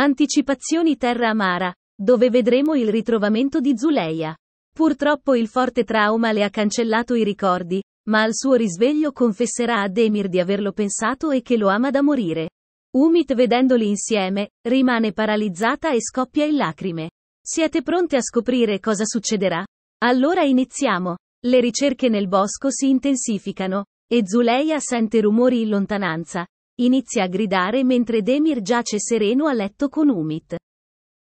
Anticipazioni Terra Amara, dove vedremo il ritrovamento di Zuleia. Purtroppo il forte trauma le ha cancellato i ricordi, ma al suo risveglio confesserà a Demir di averlo pensato e che lo ama da morire. Umit vedendoli insieme, rimane paralizzata e scoppia in lacrime. Siete pronte a scoprire cosa succederà? Allora iniziamo. Le ricerche nel bosco si intensificano, e Zuleia sente rumori in lontananza, Inizia a gridare mentre Demir giace sereno a letto con Umit.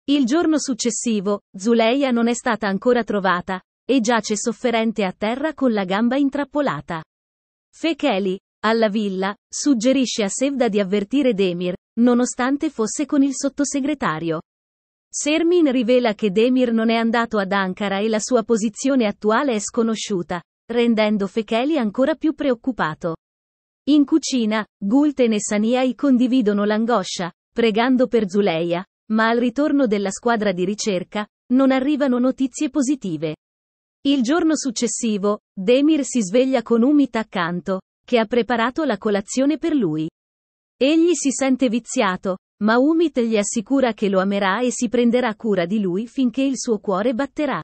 Il giorno successivo, Zuleia non è stata ancora trovata, e giace sofferente a terra con la gamba intrappolata. Fekeli, alla villa, suggerisce a Sevda di avvertire Demir, nonostante fosse con il sottosegretario. Sermin rivela che Demir non è andato ad Ankara e la sua posizione attuale è sconosciuta, rendendo Fekeli ancora più preoccupato. In cucina, Gulten e Saniai condividono l'angoscia, pregando per Zuleia, ma al ritorno della squadra di ricerca, non arrivano notizie positive. Il giorno successivo, Demir si sveglia con Umit accanto, che ha preparato la colazione per lui. Egli si sente viziato, ma Umit gli assicura che lo amerà e si prenderà cura di lui finché il suo cuore batterà.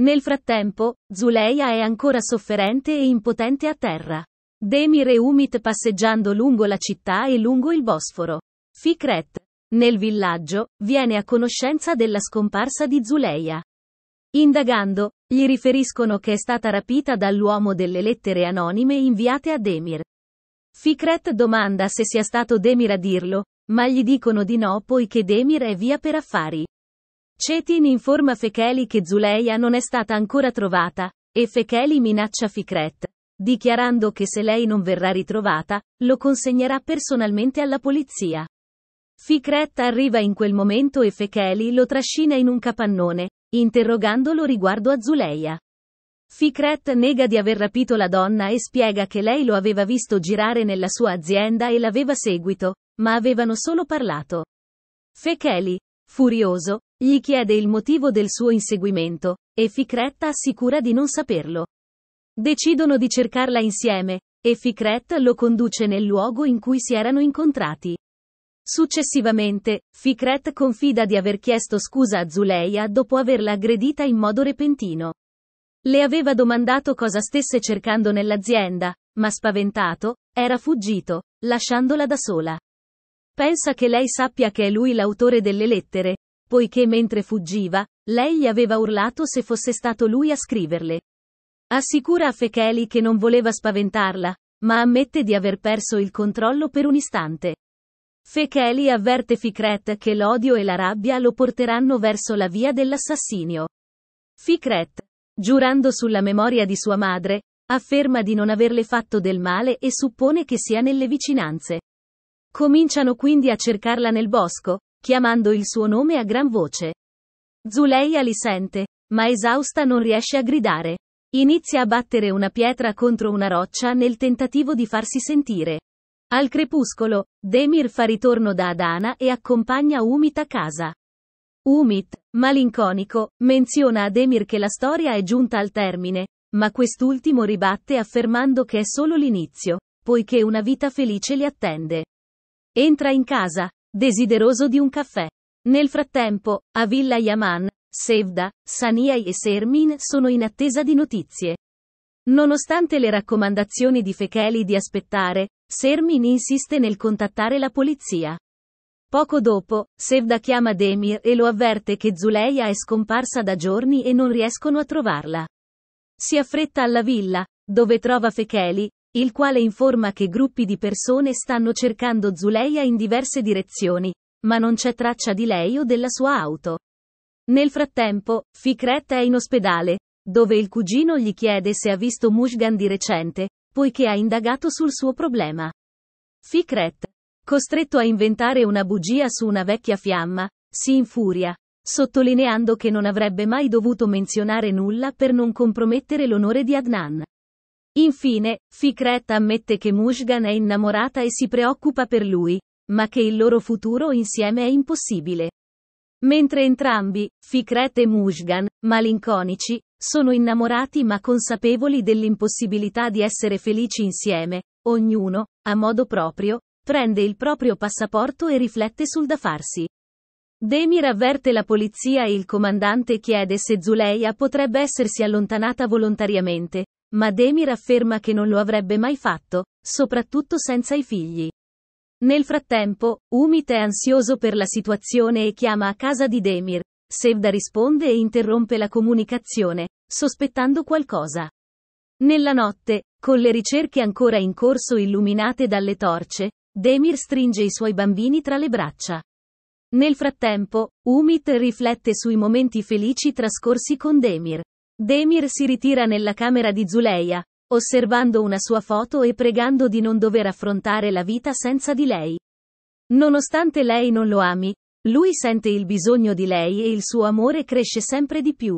Nel frattempo, Zuleia è ancora sofferente e impotente a terra. Demir e Umit passeggiando lungo la città e lungo il Bosforo. Fikret. Nel villaggio, viene a conoscenza della scomparsa di Zuleia. Indagando, gli riferiscono che è stata rapita dall'uomo delle lettere anonime inviate a Demir. Fikret domanda se sia stato Demir a dirlo, ma gli dicono di no poiché Demir è via per affari. Cetin informa Fekeli che Zuleia non è stata ancora trovata, e Fekeli minaccia Fikret, dichiarando che se lei non verrà ritrovata, lo consegnerà personalmente alla polizia. Fikret arriva in quel momento e Fekeli lo trascina in un capannone, interrogandolo riguardo a Zuleia. Fikret nega di aver rapito la donna e spiega che lei lo aveva visto girare nella sua azienda e l'aveva seguito, ma avevano solo parlato. Fekeli, furioso, gli chiede il motivo del suo inseguimento, e Fikret assicura di non saperlo. Decidono di cercarla insieme, e Fikret lo conduce nel luogo in cui si erano incontrati. Successivamente, Fikret confida di aver chiesto scusa a Zuleia dopo averla aggredita in modo repentino. Le aveva domandato cosa stesse cercando nell'azienda, ma spaventato, era fuggito, lasciandola da sola. Pensa che lei sappia che è lui l'autore delle lettere, poiché mentre fuggiva, lei gli aveva urlato se fosse stato lui a scriverle. Assicura a Fecheli che non voleva spaventarla, ma ammette di aver perso il controllo per un istante. Fecheli avverte Fikret che l'odio e la rabbia lo porteranno verso la via dell'assassinio. Fikret, giurando sulla memoria di sua madre, afferma di non averle fatto del male e suppone che sia nelle vicinanze. Cominciano quindi a cercarla nel bosco, chiamando il suo nome a gran voce. Zuleia li sente, ma esausta non riesce a gridare. Inizia a battere una pietra contro una roccia nel tentativo di farsi sentire. Al crepuscolo, Demir fa ritorno da Adana e accompagna Umit a casa. Umit, malinconico, menziona a Demir che la storia è giunta al termine, ma quest'ultimo ribatte affermando che è solo l'inizio, poiché una vita felice li attende. Entra in casa, desideroso di un caffè. Nel frattempo, a Villa Yaman, Sevda, Saniai e Sermin sono in attesa di notizie. Nonostante le raccomandazioni di Fekeli di aspettare, Sermin insiste nel contattare la polizia. Poco dopo, Sevda chiama Demir e lo avverte che Zuleia è scomparsa da giorni e non riescono a trovarla. Si affretta alla villa, dove trova Fekeli, il quale informa che gruppi di persone stanno cercando Zuleia in diverse direzioni, ma non c'è traccia di lei o della sua auto. Nel frattempo, Fikret è in ospedale, dove il cugino gli chiede se ha visto Mushgan di recente, poiché ha indagato sul suo problema. Fikret, costretto a inventare una bugia su una vecchia fiamma, si infuria, sottolineando che non avrebbe mai dovuto menzionare nulla per non compromettere l'onore di Adnan. Infine, Fikret ammette che Mushgan è innamorata e si preoccupa per lui, ma che il loro futuro insieme è impossibile. Mentre entrambi, Fikret e Mujgan, malinconici, sono innamorati ma consapevoli dell'impossibilità di essere felici insieme, ognuno, a modo proprio, prende il proprio passaporto e riflette sul da farsi. Demir avverte la polizia e il comandante chiede se Zuleia potrebbe essersi allontanata volontariamente, ma Demir afferma che non lo avrebbe mai fatto, soprattutto senza i figli. Nel frattempo, Umit è ansioso per la situazione e chiama a casa di Demir. Sevda risponde e interrompe la comunicazione, sospettando qualcosa. Nella notte, con le ricerche ancora in corso illuminate dalle torce, Demir stringe i suoi bambini tra le braccia. Nel frattempo, Umit riflette sui momenti felici trascorsi con Demir. Demir si ritira nella camera di Zuleia, osservando una sua foto e pregando di non dover affrontare la vita senza di lei. Nonostante lei non lo ami, lui sente il bisogno di lei e il suo amore cresce sempre di più.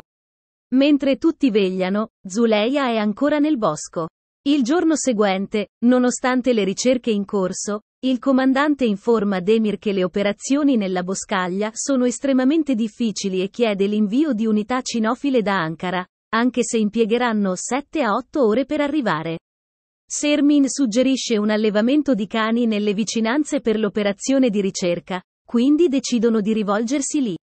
Mentre tutti vegliano, Zuleia è ancora nel bosco. Il giorno seguente, nonostante le ricerche in corso, il comandante informa Demir che le operazioni nella boscaglia sono estremamente difficili e chiede l'invio di unità cinofile da Ankara, anche se impiegheranno 7 a 8 ore per arrivare. Sermin suggerisce un allevamento di cani nelle vicinanze per l'operazione di ricerca, quindi decidono di rivolgersi lì.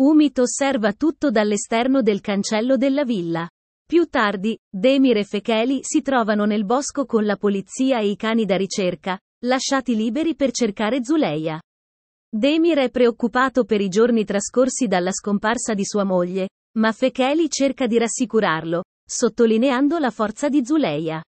Umit osserva tutto dall'esterno del cancello della villa. Più tardi, Demir e Fecheli si trovano nel bosco con la polizia e i cani da ricerca, lasciati liberi per cercare Zuleia. Demir è preoccupato per i giorni trascorsi dalla scomparsa di sua moglie, ma Fecheli cerca di rassicurarlo, sottolineando la forza di Zuleia.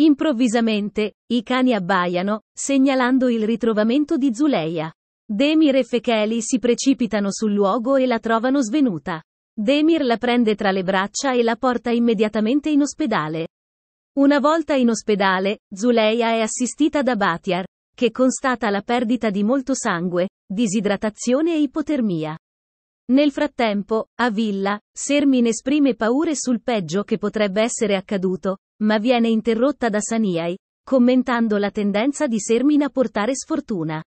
Improvvisamente, i cani abbaiano, segnalando il ritrovamento di Zuleia. Demir e Fecheli si precipitano sul luogo e la trovano svenuta. Demir la prende tra le braccia e la porta immediatamente in ospedale. Una volta in ospedale, Zuleia è assistita da Batiar, che constata la perdita di molto sangue, disidratazione e ipotermia. Nel frattempo, a Villa, Sermin esprime paure sul peggio che potrebbe essere accaduto, ma viene interrotta da Saniai, commentando la tendenza di Sermin a portare sfortuna.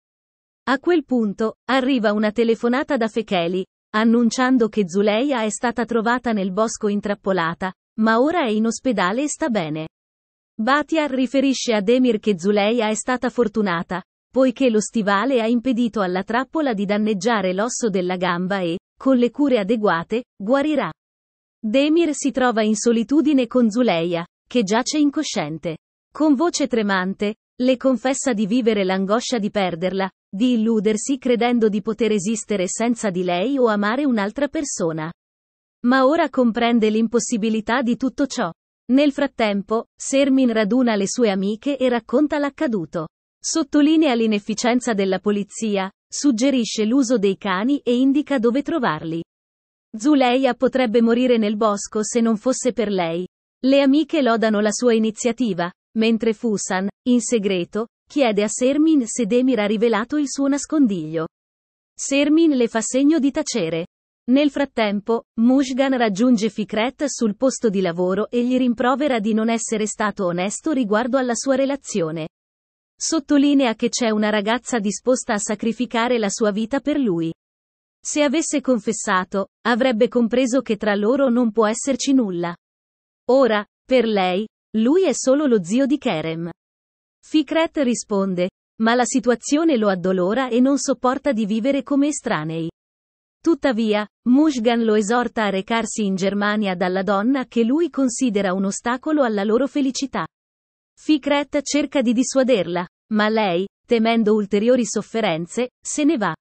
A quel punto, arriva una telefonata da Fecheli, annunciando che Zuleia è stata trovata nel bosco intrappolata, ma ora è in ospedale e sta bene. Batia riferisce a Demir che Zuleia è stata fortunata, poiché lo stivale ha impedito alla trappola di danneggiare l'osso della gamba e, con le cure adeguate, guarirà. Demir si trova in solitudine con Zuleia, che giace incosciente. Con voce tremante, le confessa di vivere l'angoscia di perderla, di illudersi credendo di poter esistere senza di lei o amare un'altra persona. Ma ora comprende l'impossibilità di tutto ciò. Nel frattempo, Sermin raduna le sue amiche e racconta l'accaduto. Sottolinea l'inefficienza della polizia, suggerisce l'uso dei cani e indica dove trovarli. Zuleia potrebbe morire nel bosco se non fosse per lei. Le amiche lodano la sua iniziativa, mentre Fusan, in segreto, chiede a Sermin se Demir ha rivelato il suo nascondiglio. Sermin le fa segno di tacere. Nel frattempo, Mushgan raggiunge Fikret sul posto di lavoro e gli rimprovera di non essere stato onesto riguardo alla sua relazione. Sottolinea che c'è una ragazza disposta a sacrificare la sua vita per lui. Se avesse confessato, avrebbe compreso che tra loro non può esserci nulla. Ora, per lei, lui è solo lo zio di Kerem. Fikret risponde, ma la situazione lo addolora e non sopporta di vivere come estranei. Tuttavia, Mushgan lo esorta a recarsi in Germania dalla donna che lui considera un ostacolo alla loro felicità. Fikret cerca di dissuaderla, ma lei, temendo ulteriori sofferenze, se ne va.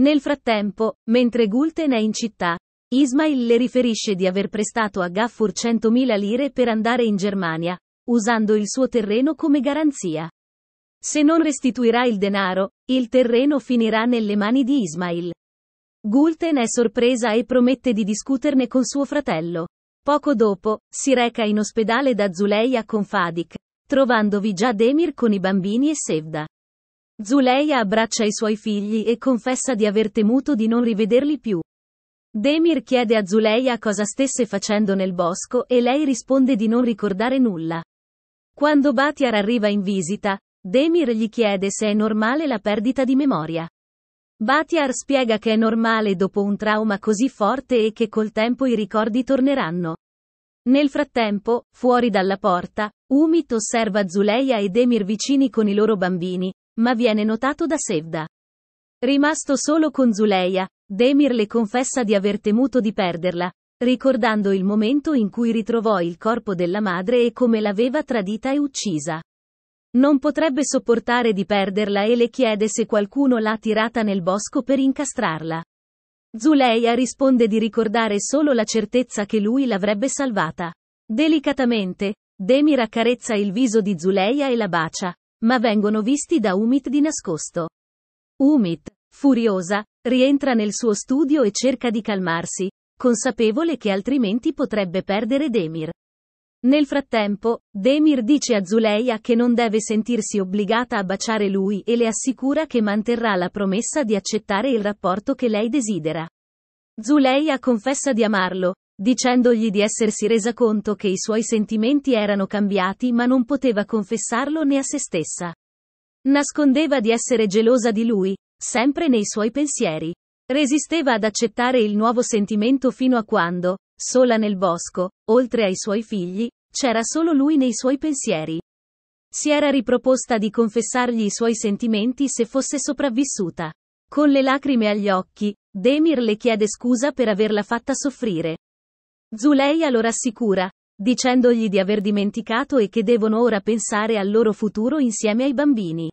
Nel frattempo, mentre Gulten è in città, Ismail le riferisce di aver prestato a Gaffur 100.000 lire per andare in Germania, usando il suo terreno come garanzia. Se non restituirà il denaro, il terreno finirà nelle mani di Ismail. Gulten è sorpresa e promette di discuterne con suo fratello. Poco dopo, si reca in ospedale da Zuleia con Fadik, trovandovi già Demir con i bambini e Sevda. Zuleia abbraccia i suoi figli e confessa di aver temuto di non rivederli più. Demir chiede a Zuleia cosa stesse facendo nel bosco e lei risponde di non ricordare nulla. Quando Batiar arriva in visita, Demir gli chiede se è normale la perdita di memoria. Batiar spiega che è normale dopo un trauma così forte e che col tempo i ricordi torneranno. Nel frattempo, fuori dalla porta, Umit osserva Zuleia ed Emir vicini con i loro bambini, ma viene notato da Sevda. Rimasto solo con Zuleia, Demir le confessa di aver temuto di perderla, ricordando il momento in cui ritrovò il corpo della madre e come l'aveva tradita e uccisa. Non potrebbe sopportare di perderla e le chiede se qualcuno l'ha tirata nel bosco per incastrarla. Zuleia risponde di ricordare solo la certezza che lui l'avrebbe salvata. Delicatamente, Demir accarezza il viso di Zuleia e la bacia, ma vengono visti da Umit di nascosto. Umit, furiosa, rientra nel suo studio e cerca di calmarsi, consapevole che altrimenti potrebbe perdere Demir. Nel frattempo, Demir dice a Zuleia che non deve sentirsi obbligata a baciare lui e le assicura che manterrà la promessa di accettare il rapporto che lei desidera. Zuleia confessa di amarlo, dicendogli di essersi resa conto che i suoi sentimenti erano cambiati ma non poteva confessarlo né a se stessa. Nascondeva di essere gelosa di lui, sempre nei suoi pensieri. Resisteva ad accettare il nuovo sentimento fino a quando, sola nel bosco, oltre ai suoi figli, c'era solo lui nei suoi pensieri. Si era riproposta di confessargli i suoi sentimenti se fosse sopravvissuta. Con le lacrime agli occhi, Demir le chiede scusa per averla fatta soffrire. Zuleia lo rassicura, dicendogli di aver dimenticato e che devono ora pensare al loro futuro insieme ai bambini.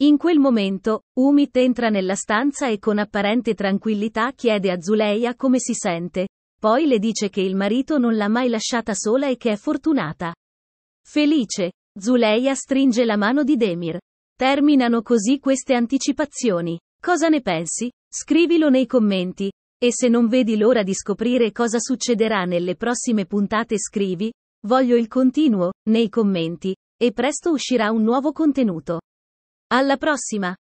In quel momento, Umit entra nella stanza e con apparente tranquillità chiede a Zuleia come si sente, poi le dice che il marito non l'ha mai lasciata sola e che è fortunata. Felice, Zuleia stringe la mano di Demir. Terminano così queste anticipazioni. Cosa ne pensi? Scrivilo nei commenti. E se non vedi l'ora di scoprire cosa succederà nelle prossime puntate scrivi, voglio il continuo, nei commenti, e presto uscirà un nuovo contenuto. Alla prossima!